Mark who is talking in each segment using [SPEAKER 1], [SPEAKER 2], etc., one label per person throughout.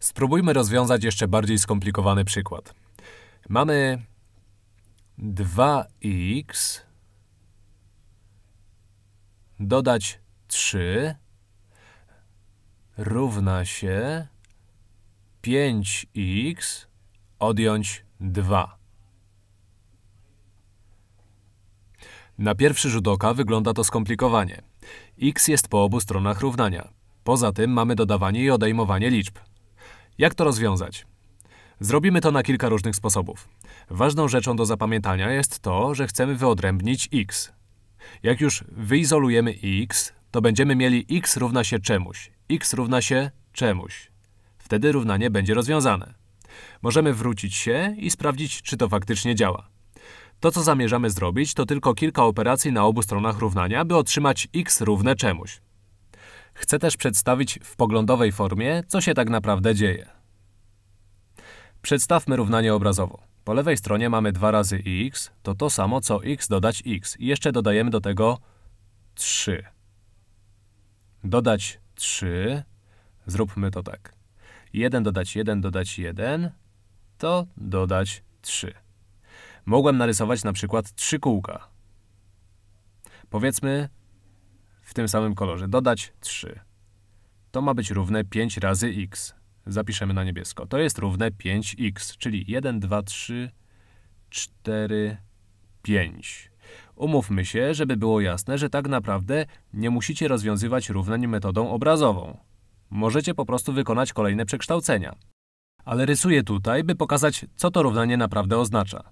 [SPEAKER 1] Spróbujmy rozwiązać jeszcze bardziej skomplikowany przykład. Mamy 2x dodać 3 równa się 5x odjąć 2. Na pierwszy rzut oka wygląda to skomplikowanie. x jest po obu stronach równania. Poza tym mamy dodawanie i odejmowanie liczb. Jak to rozwiązać? Zrobimy to na kilka różnych sposobów. Ważną rzeczą do zapamiętania jest to, że chcemy wyodrębnić x. Jak już wyizolujemy x, to będziemy mieli x równa się czemuś, x równa się czemuś. Wtedy równanie będzie rozwiązane. Możemy wrócić się i sprawdzić, czy to faktycznie działa. To, co zamierzamy zrobić, to tylko kilka operacji na obu stronach równania, by otrzymać x równe czemuś. Chcę też przedstawić w poglądowej formie, co się tak naprawdę dzieje. Przedstawmy równanie obrazowo. Po lewej stronie mamy 2 razy x, to to samo co x dodać x. I jeszcze dodajemy do tego 3. Dodać 3, zróbmy to tak. 1 dodać 1 dodać 1, to dodać 3. Mogłem narysować na przykład 3 kółka. Powiedzmy, w tym samym kolorze. Dodać 3. To ma być równe 5 razy x. Zapiszemy na niebiesko. To jest równe 5x, czyli 1, 2, 3, 4, 5. Umówmy się, żeby było jasne, że tak naprawdę nie musicie rozwiązywać równań metodą obrazową. Możecie po prostu wykonać kolejne przekształcenia. Ale rysuję tutaj, by pokazać, co to równanie naprawdę oznacza.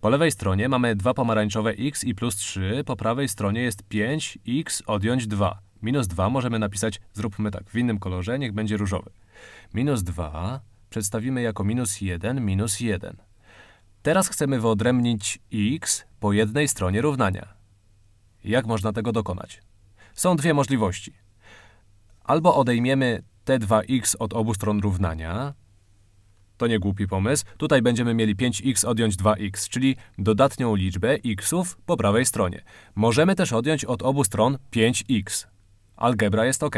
[SPEAKER 1] Po lewej stronie mamy dwa pomarańczowe x i plus 3, po prawej stronie jest 5x odjąć 2. Minus 2 możemy napisać, zróbmy tak, w innym kolorze, niech będzie różowy. Minus 2 przedstawimy jako minus 1, minus 1. Teraz chcemy wyodrębnić x po jednej stronie równania. Jak można tego dokonać? Są dwie możliwości. Albo odejmiemy te 2x od obu stron równania, to nie głupi pomysł. Tutaj będziemy mieli 5x odjąć 2x, czyli dodatnią liczbę xów po prawej stronie. Możemy też odjąć od obu stron 5x. Algebra jest ok.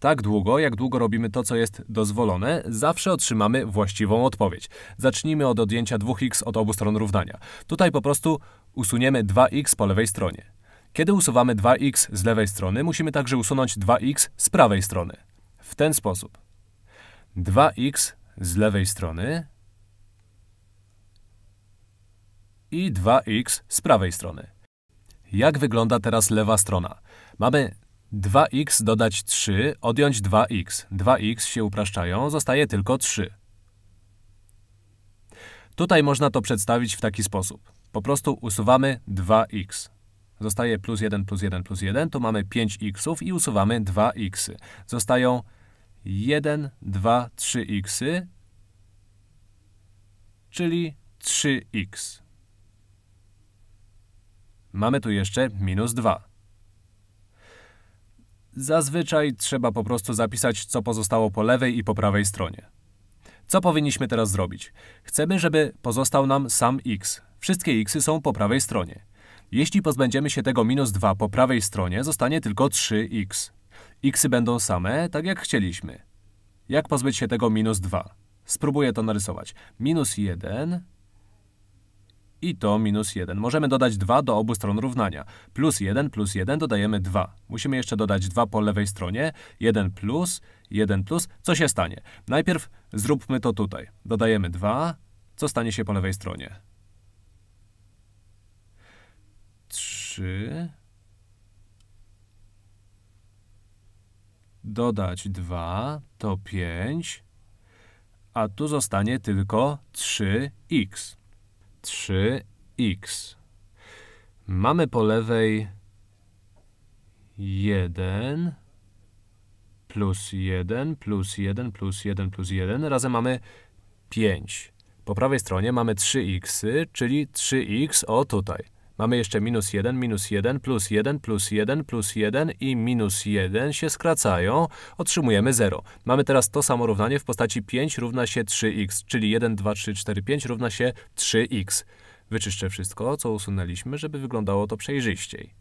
[SPEAKER 1] Tak długo, jak długo robimy to, co jest dozwolone, zawsze otrzymamy właściwą odpowiedź. Zacznijmy od odjęcia 2x od obu stron równania. Tutaj po prostu usuniemy 2x po lewej stronie. Kiedy usuwamy 2x z lewej strony, musimy także usunąć 2x z prawej strony. W ten sposób. 2x z lewej strony i 2x z prawej strony. Jak wygląda teraz lewa strona? Mamy 2x dodać 3, odjąć 2x. 2x się upraszczają, zostaje tylko 3. Tutaj można to przedstawić w taki sposób. Po prostu usuwamy 2x. Zostaje plus 1 plus 1 plus 1, tu mamy 5xów i usuwamy 2x. Zostają 1, 2, 3 x, czyli 3x. Mamy tu jeszcze minus 2. Zazwyczaj trzeba po prostu zapisać, co pozostało po lewej i po prawej stronie. Co powinniśmy teraz zrobić? Chcemy, żeby pozostał nam sam x. Wszystkie xy są po prawej stronie. Jeśli pozbędziemy się tego minus 2 po prawej stronie, zostanie tylko 3x x będą same, tak jak chcieliśmy. Jak pozbyć się tego minus 2? Spróbuję to narysować. Minus 1 i to minus 1. Możemy dodać 2 do obu stron równania. Plus 1 plus 1 dodajemy 2. Musimy jeszcze dodać 2 po lewej stronie. 1 plus, 1 plus. Co się stanie? Najpierw zróbmy to tutaj. Dodajemy 2. Co stanie się po lewej stronie? 3... dodać 2 to 5, a tu zostanie tylko 3x. 3x. Mamy po lewej 1 plus 1 plus 1 plus 1 plus 1 razem mamy 5. Po prawej stronie mamy 3x, czyli 3x o tutaj. Mamy jeszcze minus 1, minus 1, plus 1, plus 1, plus 1 i minus 1 się skracają. Otrzymujemy 0. Mamy teraz to samo równanie w postaci 5 równa się 3x, czyli 1, 2, 3, 4, 5 równa się 3x. Wyczyszczę wszystko, co usunęliśmy, żeby wyglądało to przejrzyściej.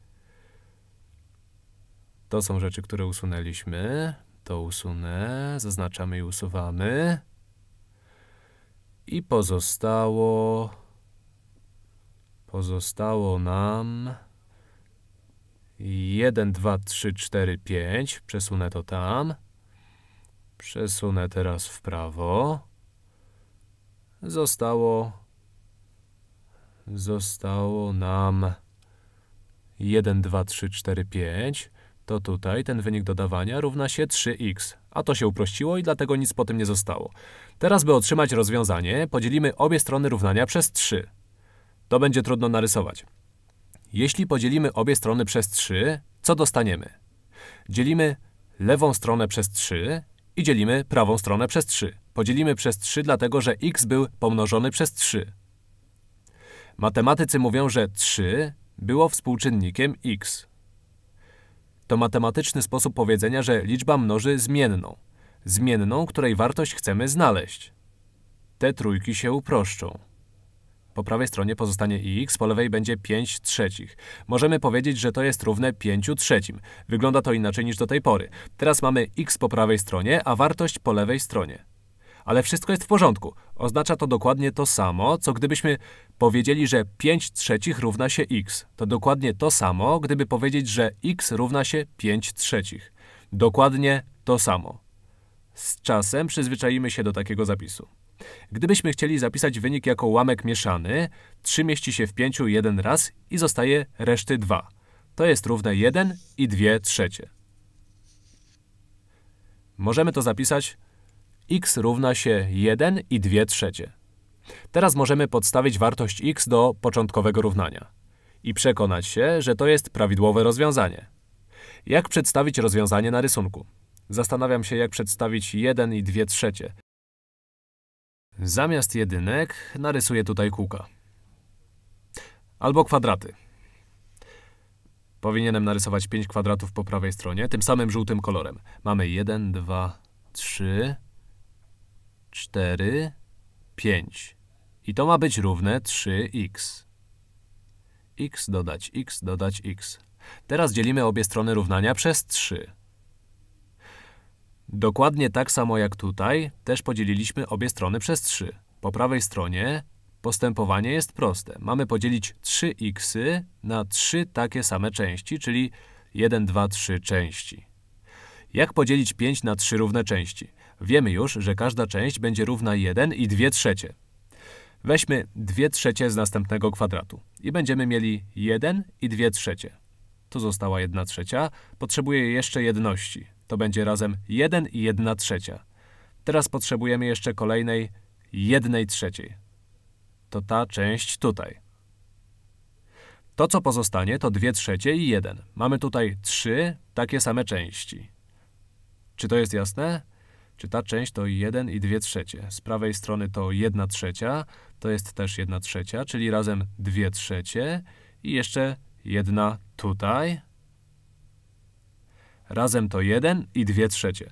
[SPEAKER 1] To są rzeczy, które usunęliśmy. To usunę, zaznaczamy i usuwamy. I pozostało... Pozostało nam 1, 2, 3, 4, 5. Przesunę to tam. Przesunę teraz w prawo. Zostało zostało nam 1, 2, 3, 4, 5, to tutaj ten wynik dodawania równa się 3x, a to się uprościło i dlatego nic po tym nie zostało. Teraz, by otrzymać rozwiązanie, podzielimy obie strony równania przez 3. To będzie trudno narysować. Jeśli podzielimy obie strony przez 3, co dostaniemy? Dzielimy lewą stronę przez 3 i dzielimy prawą stronę przez 3. Podzielimy przez 3, dlatego że x był pomnożony przez 3. Matematycy mówią, że 3 było współczynnikiem x. To matematyczny sposób powiedzenia, że liczba mnoży zmienną. Zmienną, której wartość chcemy znaleźć. Te trójki się uproszczą. Po prawej stronie pozostanie x, po lewej będzie 5 trzecich. Możemy powiedzieć, że to jest równe 5 trzecim. Wygląda to inaczej niż do tej pory. Teraz mamy x po prawej stronie, a wartość po lewej stronie. Ale wszystko jest w porządku. Oznacza to dokładnie to samo, co gdybyśmy powiedzieli, że 5 trzecich równa się x. To dokładnie to samo, gdyby powiedzieć, że x równa się 5 trzecich. Dokładnie to samo. Z czasem przyzwyczajimy się do takiego zapisu. Gdybyśmy chcieli zapisać wynik jako łamek mieszany, 3 mieści się w 5 jeden raz i zostaje reszty 2. To jest równe 1 i 2 trzecie. Możemy to zapisać x równa się 1 i 2 trzecie. Teraz możemy podstawić wartość x do początkowego równania i przekonać się, że to jest prawidłowe rozwiązanie. Jak przedstawić rozwiązanie na rysunku? Zastanawiam się, jak przedstawić 1 i 2 trzecie. Zamiast jedynek narysuję tutaj kółka. Albo kwadraty. Powinienem narysować 5 kwadratów po prawej stronie, tym samym żółtym kolorem. Mamy 1, 2, 3, 4, 5. I to ma być równe 3x. x dodać x dodać x. Teraz dzielimy obie strony równania przez 3. Dokładnie tak samo jak tutaj, też podzieliliśmy obie strony przez 3. Po prawej stronie postępowanie jest proste. Mamy podzielić 3x na 3 takie same części, czyli 1, 2, 3 części. Jak podzielić 5 na 3 równe części? Wiemy już, że każda część będzie równa 1 i 2 trzecie. Weźmy 2 trzecie z następnego kwadratu i będziemy mieli 1 i 2 trzecie. Tu została 1 trzecia. Potrzebuję jeszcze jedności. To będzie razem 1 i 1 trzecia. Teraz potrzebujemy jeszcze kolejnej 1 trzeciej. To ta część tutaj. To, co pozostanie, to 2 trzecie i 1. Mamy tutaj 3 takie same części. Czy to jest jasne? Czy ta część to 1 i 2 trzecie. Z prawej strony to 1 trzecia, to jest też 1 trzecia, czyli razem 2 trzecie i jeszcze 1 tutaj, Razem to 1 i 2 trzecie.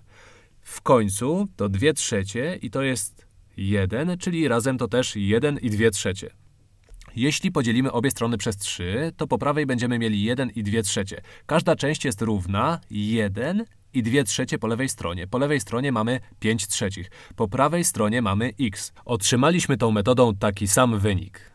[SPEAKER 1] W końcu to 2 trzecie i to jest 1, czyli razem to też 1 i 2 trzecie. Jeśli podzielimy obie strony przez 3, to po prawej będziemy mieli 1 i 2 trzecie. Każda część jest równa 1 i 2 trzecie po lewej stronie. Po lewej stronie mamy 5 trzecich. Po prawej stronie mamy x. Otrzymaliśmy tą metodą taki sam wynik.